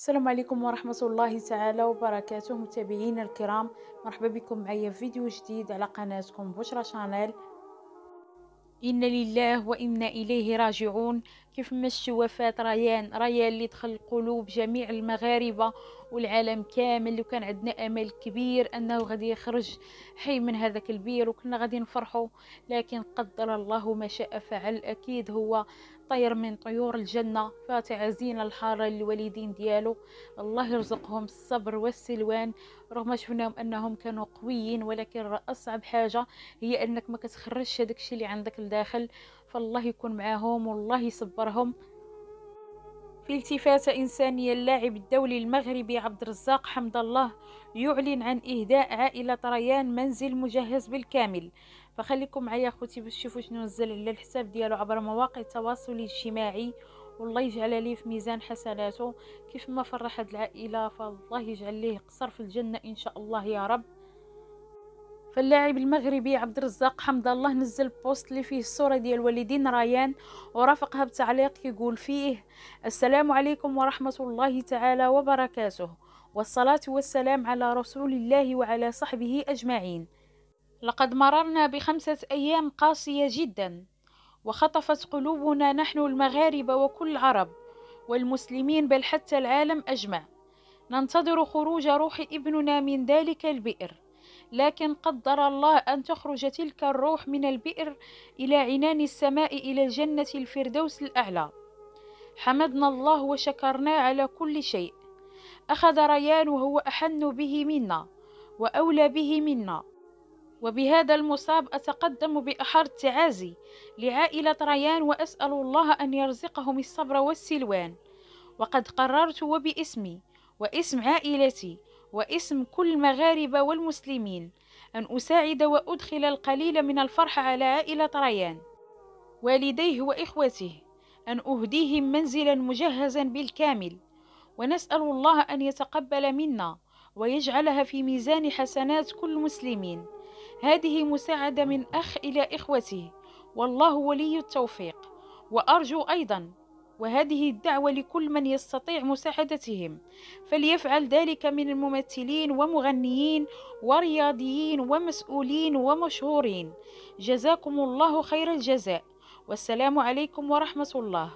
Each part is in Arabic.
السلام عليكم ورحمة الله تعالى وبركاته متابعينا الكرام مرحبا بكم معايا في فيديو جديد على قناتكم بشرى شانيل إن لله وإنا إليه راجعون كيف ما شفتوا وفاة ريان ريان اللي دخل قلوب جميع المغاربة والعالم كامل وكان عندنا امل كبير انه غادي يخرج حي من هذاك البير وكنا غادي نفرحوا لكن قدر الله ما شاء فعل اكيد هو طير من طيور الجنة فتعزينا الحارة للوالدين ديالو الله يرزقهم الصبر والسلوان رغم شفناهم انهم كانوا قويين ولكن اصعب حاجة هي انك ما كتخرجش هذاك الشيء اللي عندك لداخل فالله يكون معاهم والله يصبرهم في التفاتة إنسانية اللاعب الدولي المغربي عبد الرزاق حمد الله يعلن عن إهداء عائلة ريان منزل مجهز بالكامل فخليكم معايا أخوتي باش تشوفوا شنو نزل على الحساب ديالو عبر مواقع التواصل الاجتماعي والله يجعل ليه في ميزان حسناته كيف ما فرحت العائلة فالله يجعل ليه قصر في الجنة إن شاء الله يا رب فاللاعب المغربي عبد الرزاق حمد الله نزل بوست اللي فيه الصوره ديال والدين ريان ورافقها بتعليق يقول فيه السلام عليكم ورحمه الله تعالى وبركاته والصلاه والسلام على رسول الله وعلى صحبه اجمعين لقد مررنا بخمسه ايام قاسيه جدا وخطفت قلوبنا نحن المغاربه وكل العرب والمسلمين بل حتى العالم اجمع ننتظر خروج روح ابننا من ذلك البئر لكن قدر الله أن تخرج تلك الروح من البئر إلى عنان السماء إلى جنة الفردوس الأعلى حمدنا الله وشكرناه على كل شيء أخذ ريان وهو أحن به منا وأولى به منا وبهذا المصاب أتقدم بأحر تعازي لعائلة ريان وأسأل الله أن يرزقهم الصبر والسلوان وقد قررت وباسمي واسم عائلتي واسم كل المغاربة والمسلمين أن أساعد وأدخل القليل من الفرحة على عائلة ريان والديه وإخوته أن أهديهم منزلا مجهزا بالكامل ونسأل الله أن يتقبل منا ويجعلها في ميزان حسنات كل مسلمين هذه مساعدة من أخ إلى إخوته والله ولي التوفيق وأرجو أيضا وهذه الدعوة لكل من يستطيع مساعدتهم فليفعل ذلك من الممثلين ومغنيين ورياضيين ومسؤولين ومشهورين جزاكم الله خير الجزاء والسلام عليكم ورحمة الله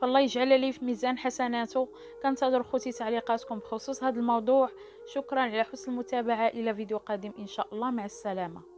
فالله يجعل لي في ميزان حسناته كنتظر خوتي تعليقاتكم بخصوص هذا الموضوع شكرا على حسن المتابعة إلى فيديو قادم إن شاء الله مع السلامة